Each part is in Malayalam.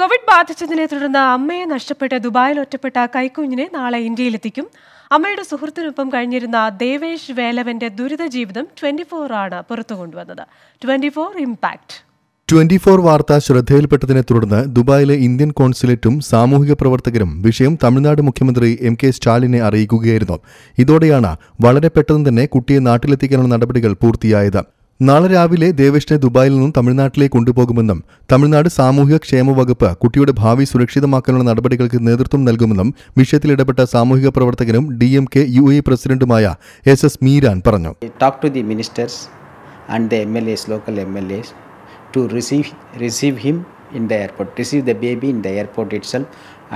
കോവിഡ് ബാധിച്ചതിനെ തുടർന്ന് അമ്മയെ നഷ്ടപ്പെട്ട് ദുബായിൽ ഒറ്റപ്പെട്ട കൈക്കുഞ്ഞിനെ നാളെ ഇന്ത്യയിലെത്തിക്കും അമ്മയുടെ സുഹൃത്തിനൊപ്പം കഴിഞ്ഞിരുന്ന ദേവേഷ് വേലവന്റെ ദുരിത ജീവിതം ട്വന്റി ഫോർ ആണ് പുറത്തു കൊണ്ടുവന്നത് twenty four impact twenty four വാർത്ത ശ്രദ്ധയിൽപ്പെട്ടതിനെ തുടർന്ന് ദുബായിലെ ഇന്ത്യൻ കോൺസുലേറ്റും സാമൂഹിക പ്രവർത്തകരും വിഷയം തമിഴ്നാട് മുഖ്യമന്ത്രി എം കെ സ്റ്റാലിനെ അറിയിക്കുകയായിരുന്നു ഇതോടെയാണ് വളരെ പെട്ടെന്ന് തന്നെ കുട്ടിയെ നാട്ടിലെത്തിക്കാനുള്ള നടപടികൾ പൂർത്തിയായത് നാളെ രാവിലെ ദേവേഷിനെ ദുബായിൽ നിന്നും തമിഴ്നാട്ടിലേക്ക് കൊണ്ടുപോകുമെന്നും തമിഴ്നാട് സാമൂഹിക ക്ഷേമ വകുപ്പ് കുട്ടിയുടെ ഭാവി സുരക്ഷിതമാക്കാനുള്ള നടപടികൾക്ക് നേതൃത്വം നൽകുമെന്നും വിഷയത്തിൽ ഇടപെട്ട സാമൂഹിക പ്രവർത്തകനും D M K U A പ്രസിഡന്റുമായ എസ് എസ് മീരാൻ പറഞ്ഞു talk to the ministers and the M L S local M L S to receive receive him in the airport receive the baby in the airport itself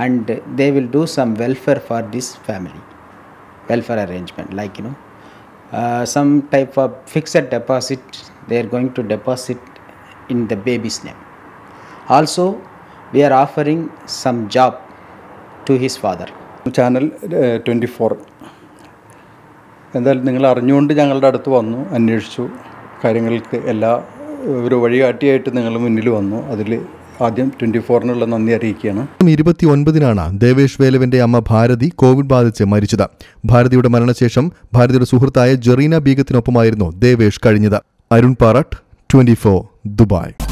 and they will do some welfare for this family welfare arrangement like you know uh, some type of fixed deposit they are going to deposit in the baby's name. Also, we are offering some job to his father. Channel uh, 24. എന്തായാലും നിങ്ങൾ അറിഞ്ഞുകൊണ്ട് ഞങ്ങളുടെ അടുത്ത് വന്നു അന്വേഷിച്ചു കാര്യങ്ങൾക്ക് എല്ലാ ഒരു വഴികാട്ടിയായിട്ട് നിങ്ങൾ മുന്നിൽ വന്നു അതിൽ ആദ്യം ട്വന്റി ഫോറിനുള്ള നന്ദി അറിയിക്കുകയാണ് ഇരുപത്തി ഒൻപതിനാണ് ദേവേഷ് വേലവന്റെ അമ്മ ഭാരതി കോവിഡ് ബാധിച്ച് മരിച്ചത് ഭാരതിയുടെ മരണശേഷം ഭാരതിയുടെ സുഹൃത്തായ ജെറീന ബീഗത്തിനൊപ്പമായിരുന്നു ദേവേഷ് കഴിഞ്ഞത് അരുൺ പാറട്ട് ട്വൻറ്റി ദുബായ്